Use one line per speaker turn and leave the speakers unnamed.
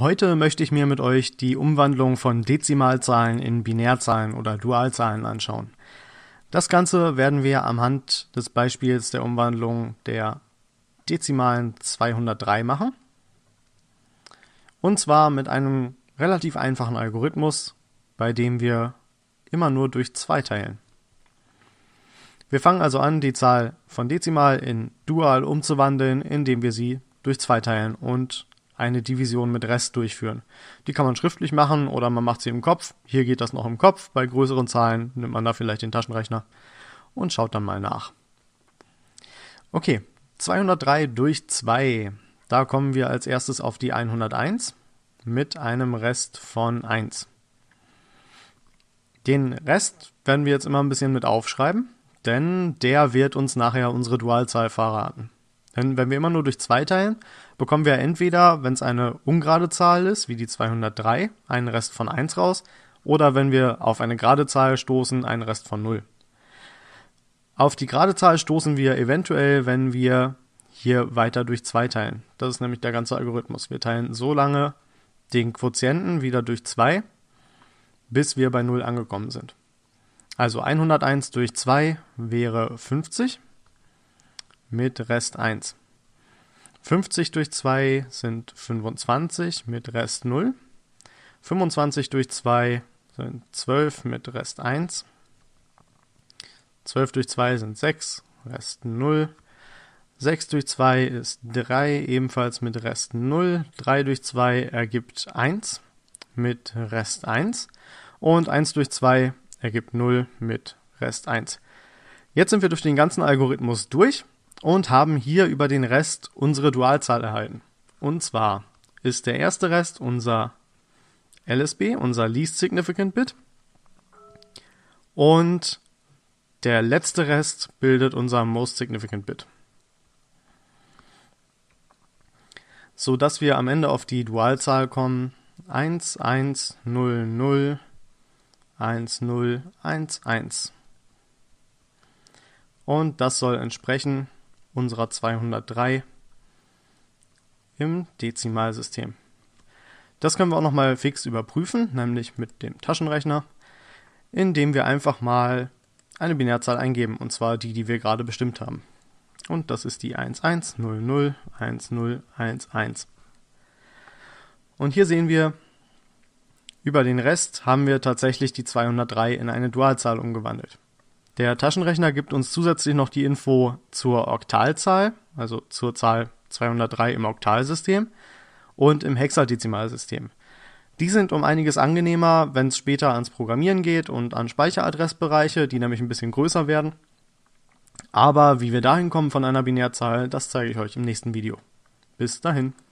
Heute möchte ich mir mit euch die Umwandlung von Dezimalzahlen in Binärzahlen oder Dualzahlen anschauen. Das Ganze werden wir am Hand des Beispiels der Umwandlung der dezimalen 203 machen. Und zwar mit einem relativ einfachen Algorithmus, bei dem wir immer nur durch 2 teilen. Wir fangen also an, die Zahl von Dezimal in Dual umzuwandeln, indem wir sie durch 2 teilen und eine Division mit Rest durchführen. Die kann man schriftlich machen oder man macht sie im Kopf. Hier geht das noch im Kopf. Bei größeren Zahlen nimmt man da vielleicht den Taschenrechner und schaut dann mal nach. Okay, 203 durch 2. Da kommen wir als erstes auf die 101 mit einem Rest von 1. Den Rest werden wir jetzt immer ein bisschen mit aufschreiben, denn der wird uns nachher unsere Dualzahl verraten. Denn wenn wir immer nur durch 2 teilen, bekommen wir entweder, wenn es eine ungerade Zahl ist, wie die 203, einen Rest von 1 raus, oder wenn wir auf eine gerade Zahl stoßen, einen Rest von 0. Auf die gerade Zahl stoßen wir eventuell, wenn wir hier weiter durch 2 teilen. Das ist nämlich der ganze Algorithmus. Wir teilen so lange den Quotienten wieder durch 2, bis wir bei 0 angekommen sind. Also 101 durch 2 wäre 50 mit Rest 1. 50 durch 2 sind 25 mit Rest 0. 25 durch 2 sind 12 mit Rest 1. 12 durch 2 sind 6, Rest 0. 6 durch 2 ist 3, ebenfalls mit Rest 0. 3 durch 2 ergibt 1 mit Rest 1. Und 1 durch 2 ergibt 0 mit Rest 1. Jetzt sind wir durch den ganzen Algorithmus durch und haben hier über den Rest unsere Dualzahl erhalten. Und zwar ist der erste Rest unser LSB, unser Least Significant Bit. Und der letzte Rest bildet unser Most Significant Bit. So dass wir am Ende auf die Dualzahl kommen 1, 1, 0, 0, 1, 0, 1, 1. Und das soll entsprechen unserer 203 im Dezimalsystem. Das können wir auch nochmal fix überprüfen, nämlich mit dem Taschenrechner, indem wir einfach mal eine Binärzahl eingeben, und zwar die, die wir gerade bestimmt haben. Und das ist die 11001011. Und hier sehen wir, über den Rest haben wir tatsächlich die 203 in eine Dualzahl umgewandelt. Der Taschenrechner gibt uns zusätzlich noch die Info zur Oktalzahl, also zur Zahl 203 im Oktalsystem und im Hexadezimalsystem. Die sind um einiges angenehmer, wenn es später ans Programmieren geht und an Speicheradressbereiche, die nämlich ein bisschen größer werden. Aber wie wir dahin kommen von einer Binärzahl, das zeige ich euch im nächsten Video. Bis dahin.